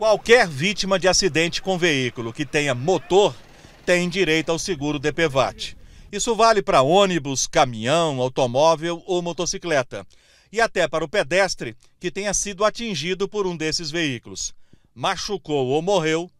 Qualquer vítima de acidente com veículo que tenha motor tem direito ao seguro DPVAT. Isso vale para ônibus, caminhão, automóvel ou motocicleta. E até para o pedestre que tenha sido atingido por um desses veículos. Machucou ou morreu,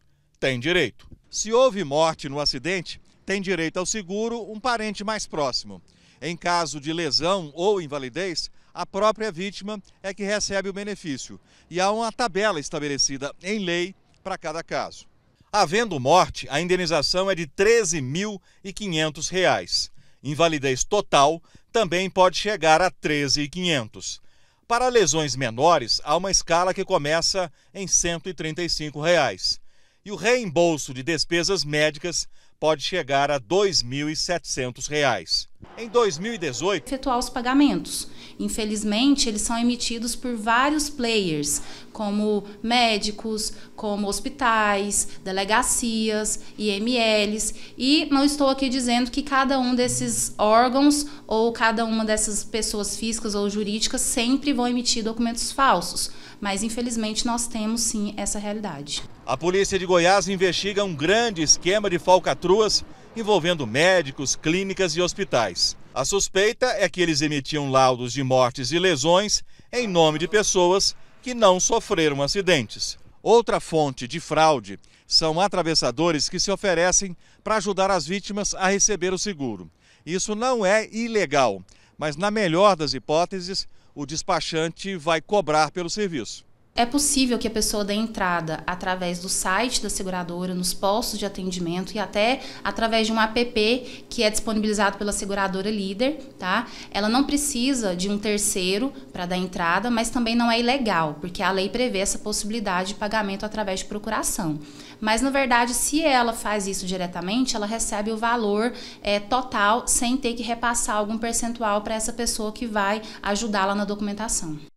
tem direito. Se houve morte no acidente, tem direito ao seguro um parente mais próximo. Em caso de lesão ou invalidez, a própria vítima é que recebe o benefício. E há uma tabela estabelecida em lei para cada caso. Havendo morte, a indenização é de R$ 13.500. Invalidez total também pode chegar a R$ 13.500. Para lesões menores, há uma escala que começa em R$ 135. Reais. E o reembolso de despesas médicas pode chegar a R$ 2.700. Em 2018, efetuar os pagamentos. Infelizmente, eles são emitidos por vários players, como médicos, como hospitais, delegacias, IMLs, e não estou aqui dizendo que cada um desses órgãos ou cada uma dessas pessoas físicas ou jurídicas sempre vão emitir documentos falsos, mas infelizmente nós temos sim essa realidade. A polícia de Goiás investiga um grande esquema de falcatruas envolvendo médicos, clínicas e hospitais. A suspeita é que eles emitiam laudos de mortes e lesões em nome de pessoas que não sofreram acidentes. Outra fonte de fraude são atravessadores que se oferecem para ajudar as vítimas a receber o seguro. Isso não é ilegal, mas na melhor das hipóteses, o despachante vai cobrar pelo serviço. É possível que a pessoa dê entrada através do site da seguradora, nos postos de atendimento e até através de um app que é disponibilizado pela seguradora líder, tá? Ela não precisa de um terceiro para dar entrada, mas também não é ilegal, porque a lei prevê essa possibilidade de pagamento através de procuração. Mas, na verdade, se ela faz isso diretamente, ela recebe o valor é, total sem ter que repassar algum percentual para essa pessoa que vai ajudá-la na documentação.